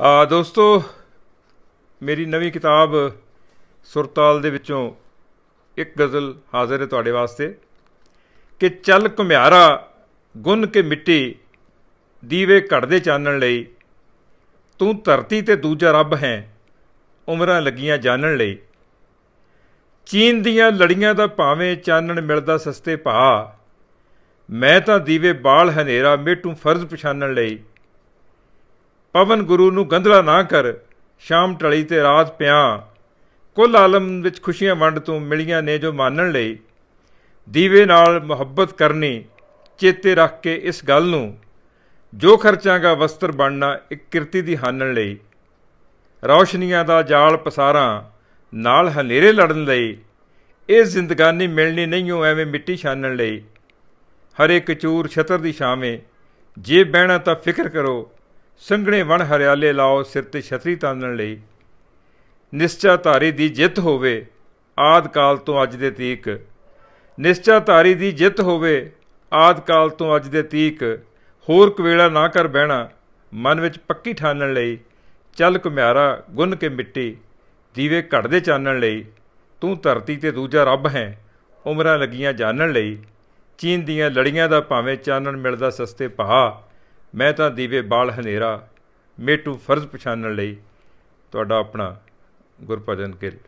ਆ ਦੋਸਤੋ ਮੇਰੀ ਨਵੀਂ ਕਿਤਾਬ ਸੁਰਤਾਲ ਦੇ ਵਿੱਚੋਂ ਇੱਕ ਗਜ਼ਲ ਹਾਜ਼ਰ ਹੈ ਤੁਹਾਡੇ ਵਾਸਤੇ ਕਿ ਚੱਲ ਘੁਮਿਆਰਾ ਗੁੰਨ ਕੇ ਮਿੱਟੀ ਦੀਵੇ ਘੜਦੇ ਚਾਨਣ ਲਈ ਤੂੰ ਧਰਤੀ ਤੇ ਦੂਜਾ ਰੱਬ ਹੈ ਉਮਰਾਂ ਲੱਗੀਆਂ ਜਾਣਣ ਲਈ ਚੀਨ ਦੀਆਂ ਲੜੀਆਂ ਦਾ ਭਾਵੇਂ ਚਾਨਣ ਮਿਲਦਾ ਸਸਤੇ ਭਾ ਮੈਂ ਤਾਂ ਦੀਵੇ ਬਾਲ ਹਨੇਰਾ ਮੇਟੂ ਫਰਜ਼ ਪਛਾਨਣ ਲਈ ਪਵਨ ਗੁਰੂ ਨੂੰ ਗੰਧਲਾ ਨਾ ਕਰ ਸ਼ਾਮ ਟਲੀ ਤੇ ਰਾਤ ਪਿਆ ਕੁੱਲ ਆਲਮ ਵਿੱਚ ਖੁਸ਼ੀਆਂ ਵੰਡ ਤੂੰ ਮਿਲੀਆਂ ਨੇ ਜੋ ਮਾਨਣ ਲਈ ਦੀਵੇ ਨਾਲ ਮੁਹੱਬਤ ਕਰਨੀ ਚੇਤੇ ਰੱਖ ਕੇ ਇਸ ਗੱਲ ਨੂੰ ਜੋ ਖਰਚਾਂਗਾ ਵਸਤਰ ਬਣਨਾ ਇੱਕ ਕਿਰਤੀ ਦੀ ਹਾਨਣ ਲਈ ਰੌਸ਼ਨੀਆਂ ਦਾ ਜਾਲ ਪਸਾਰਾਂ ਨਾਲ ਹਨੇਰੇ ਲੜਨ ਲਈ ਇਹ ਜ਼ਿੰਦਗਾਨੀ ਮਿਲਣੀ ਨਹੀਂ ਉਹ ਐਵੇਂ ਮਿੱਟੀ ਛਾਨਣ ਲਈ ਹਰ ਇੱਕ ਚੂਰ ਛਤਰ ਦੀ ਛਾਵੇਂ ਜੇ ਬਹਿਣਾ ਤਾਂ ਫਿਕਰ ਕਰੋ ਸੰਘਣੇ ਵਣ ਹਰਿਆਲੇ ਲਾਓ ਸਿਰ ਤੇ ਛਤਰੀ ਤਾਨਣ ਲਈ ਨਿਸ਼ਚਾ ਧਾਰੀ ਦੀ ਜਿੱਤ ਹੋਵੇ ਆਦ ਕਾਲ ਤੋਂ ਅੱਜ ਦੇ ਤੀਕ ਨਿਸ਼ਚਾ ਧਾਰੀ ਦੀ ਜਿੱਤ ਹੋਵੇ ਆਦ ਕਾਲ ਤੋਂ ਅੱਜ ਦੇ ਤੀਕ ਹੋਰ ਕਵੇਲਾ ਨਾ ਕਰ ਬਹਿਣਾ ਮਨ ਵਿੱਚ ਪੱਕੀ ਠਾਨਣ ਲਈ ਚੱਲ ਕੁਮਿਆਰਾ ਗੁੰਨ ਕੇ ਮਿੱਟੀ ਦੀਵੇ ਘੜਦੇ ਚਾਨਣ ਲਈ ਤੂੰ ਧਰਤੀ ਤੇ ਦੂਜਾ ਰੱਬ ਹੈ ਉਮਰਾਂ ਲੱਗੀਆਂ ਜਾਣਨ ਲਈ ਚੀਨ ਦੀਆਂ ਲੜੀਆਂ ਦਾ ਭਾਵੇਂ ਚਾਨਣ ਮਿਲਦਾ ਸਸਤੇ ਭਾ ਮੈਂ ਤਾਂ ਦੀਵੇ ਬਾਲ ਹਨੇਰਾ ਮੇਟੂ ਫਰਜ਼ ਪਛਾਣਨ ਲਈ ਤੁਹਾਡਾ ਆਪਣਾ ਗੁਰਪਜਨ ਗਿੱਲ